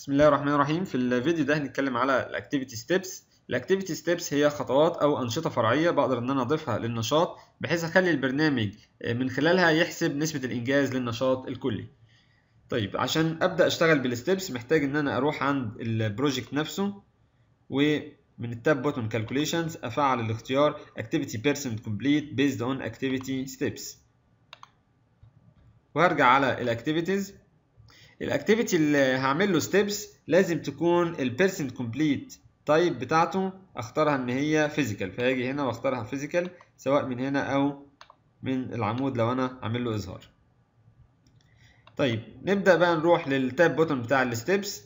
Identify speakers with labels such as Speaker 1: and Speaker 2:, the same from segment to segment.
Speaker 1: بسم الله الرحمن الرحيم في الفيديو ده هنتكلم على الاكتيفيتي ستيبس الاكتيفيتي ستيبس هي خطوات او انشطه فرعيه بقدر ان انا اضيفها للنشاط بحيث اخلي البرنامج آه، من خلالها يحسب نسبه الانجاز للنشاط الكلي طيب عشان ابدا اشتغل بالستيبس محتاج ان انا اروح عند البروجكت نفسه ومن التاب بوتون كالكوليشنز افعل الاختيار اكتيفيتي بيرسنت كومبليت بيزد اون اكتيفيتي ستيبس وهرجع على الاكتيفيتيز الاكتيفيتي اللي هعمل له ستيبس لازم تكون البيرسنت كومبليت تايب بتاعته اختارها ان هي فيزيكال فهاجي هنا واختارها فيزيكال سواء من هنا او من العمود لو انا عامل له اظهار طيب نبدا بقى نروح للتاب بوتون بتاع الستيبس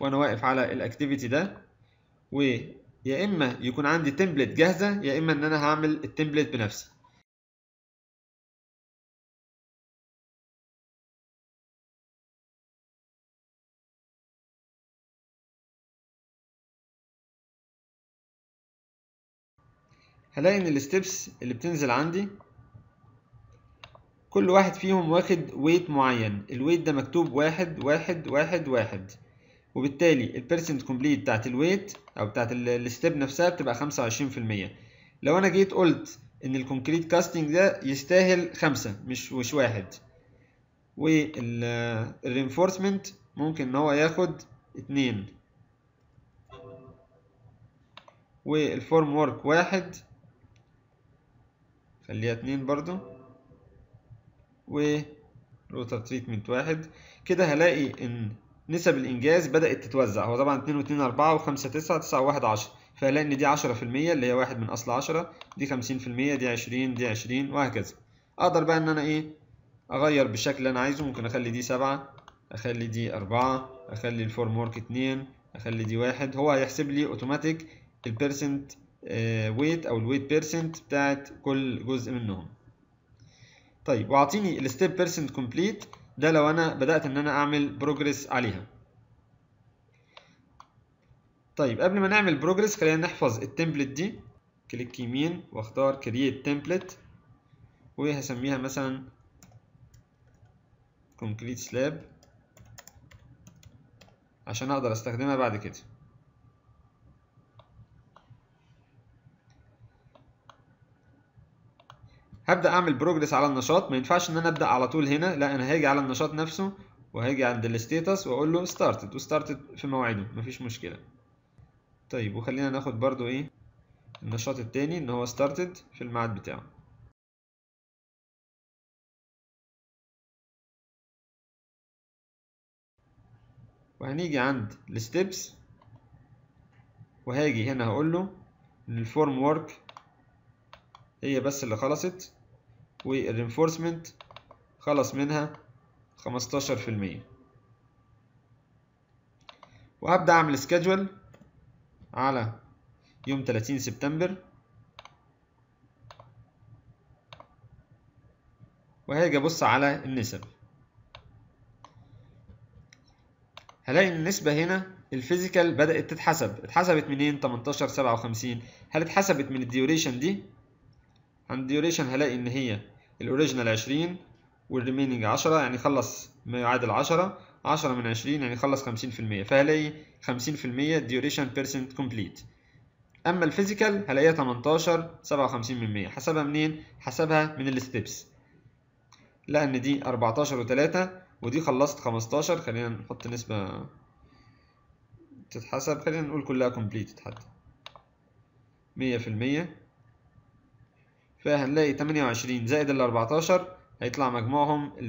Speaker 1: وانا واقف على الاكتيفيتي ده ويا اما يكون عندي تمبلت جاهزه يا اما ان انا هعمل التمبلت بنفسي هلاقي ان الستبس اللي بتنزل عندي كل واحد فيهم واخد ويت معين الويت ده مكتوب واحد واحد واحد واحد وبالتالي البيرسنت كومبليت بتاعت الويت او بتاعت الستيب نفسها بتبقى خمسة وعشرين في المية لو انا جيت قلت ان الكونكريت كاستنج ده يستاهل خمسة مش مش واحد والرينفورسمنت ممكن ان هو ياخد اتنين والفورم وورك واحد خليها اتنين برضو و روتر تريتمنت واحد كده هلاقي ان نسب الانجاز بدات تتوزع هو طبعا 2 و2 4 و5 9 9 و1 10 فهلاقي ان دي 10% اللي هي واحد من اصل 10 دي 50% دي 20 دي 20 وهكذا اقدر بقى ان انا ايه اغير بالشكل اللي انا عايزه ممكن اخلي دي 7 اخلي دي 4 اخلي الفورم ورك 2 اخلي دي 1 هو هيحسب لي اوتوماتيك البيرسنت ويت آه، او الويت بيرسنت بتاعت كل جزء منهم طيب واعطيني الستيب بيرسنت كومبليت ده لو انا بدات ان انا اعمل بروجريس عليها طيب قبل ما نعمل بروجريس خلينا نحفظ التمبلت دي كليك يمين واختار كرييت تمبلت وهسميها مثلا كومبليت سلاب عشان اقدر استخدمها بعد كده هبدا اعمل بروجريس على النشاط ما ينفعش ان انا ابدا على طول هنا لا انا هاجي على النشاط نفسه وهاجي عند الستيتس واقول له ستارتد وستارتد في موعده مفيش مشكله طيب وخلينا ناخد برضو ايه النشاط التاني ان هو ستارتد في الميعاد بتاعه وهنيجي عند الستبس وهاجي هنا هقول له ان الفورم وورك هي بس اللي خلصت والرينفورسمنت خلص منها 15% وهبدأ أعمل سكادجول على يوم 30 سبتمبر وهاجي أبص على النسب هلاقي النسبة هنا الفيزيكال بدأت تتحسب اتحسبت منين 18 57 هل اتحسبت من الديوريشن دي عند الديوريشن هلاقي إن هي الأوريجينال عشرين والريميننج عشرة يعني خلص ما يعادل عشرة عشرة من عشرين يعني خلص خمسين في المية فهلاقي خمسين في المية ديوريشن بيرسنت كومبليت أما الفيزيكال هلاقيها تمنتاشر سبعة وخمسين من حسبها منين؟ حسبها من الستبس لأن دي أربعتاشر وتلاتة ودي خلصت خمستاشر خلينا نحط نسبة تتحسب خلينا نقول كلها كومبليت حتى مية في المية فهنلاقي 28 زائد ال 14 هيطلع مجموعهم ال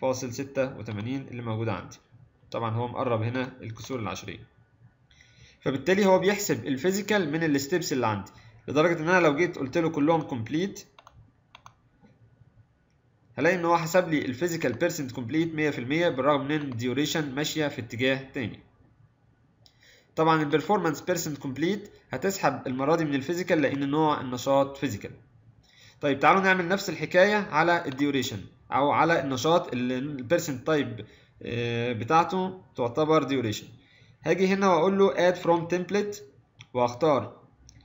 Speaker 1: 42.86 اللي موجود عندي طبعا هو مقرب هنا الكسور العشرية فبالتالي هو بيحسب الفيزيكال من الستبس اللي عندي لدرجة ان انا لو جيت قلت له كلهم كومبليت هلاقي ان هو حسب لي الفيزيكال بيرسنت كومبليت 100% بالرغم من ان الديوريشن ماشية في اتجاه تاني طبعا البرفورمانس بيرسنت كومبليت هتسحب المره دي من الفيزيكال لان نوع النشاط فيزيكال طيب تعالوا نعمل نفس الحكايه على الديوريشن او على النشاط اللي البيرسنت تايب آه، بتاعته تعتبر ديوريشن هاجي هنا واقول له اد فروم تمبلت واختار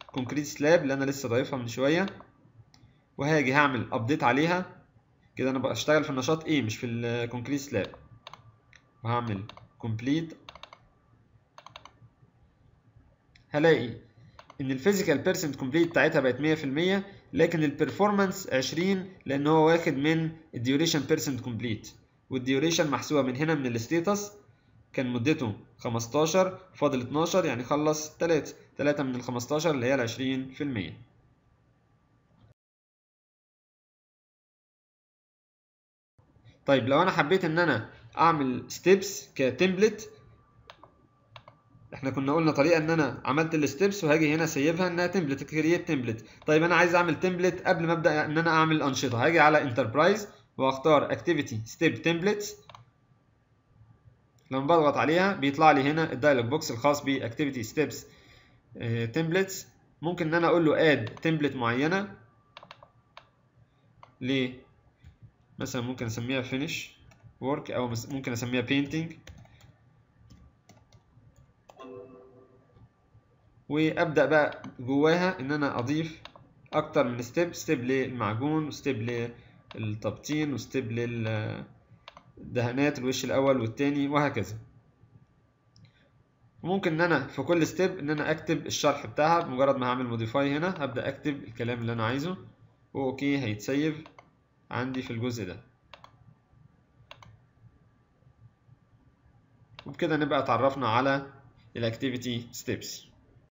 Speaker 1: كونكريت سلاب اللي انا لسه ضايفها من شويه وهاجي هعمل ابديت عليها كده انا بشتغل في النشاط ايه مش في الكونكريت سلاب وهعمل complete هلاقي ان الفيزيكال بيرسنت كومبليت بتاعتها بقت 100% لكن البرفورمانس 20 لان هو واخد من الديوريشن بيرسنت كومبليت والديوريشن محسوبه من هنا من الستيتس كان مدته 15 فاضل 12 يعني خلص 3 3 من ال 15 اللي هي ال 20% طيب لو انا حبيت ان انا اعمل ستيبس كتمبلت احنا كنا قلنا طريقه ان انا عملت الستبس وهاجي هنا سيبها انها تمبلت كرييت تمبلت طيب انا عايز اعمل تمبلت قبل ما ابدا ان انا اعمل انشطه هاجي على انتربرايز واختار اكتيفيتي ستيب تمبلتس لما بضغط عليها بيطلع لي هنا الدايلوج بوكس الخاص باكتيفيتي ستيبس تمبلتس ممكن ان انا اقول له اد تمبلت معينه ليه مثلا ممكن اسميها فينيش ورك او ممكن اسميها بينتنج وابدا بقى جواها ان انا اضيف اكتر من ستيب ستيب للمعجون وستيب للتبطين وستيب للدهانات الوش الاول والتاني وهكذا ممكن ان انا في كل ستيب ان انا اكتب الشرح بتاعها بمجرد ما هعمل موديفاي هنا هبدا اكتب الكلام اللي انا عايزه اوكي هيتسيف عندي في الجزء ده وبكده نبقى اتعرفنا على الاكتيفيتي ستيبس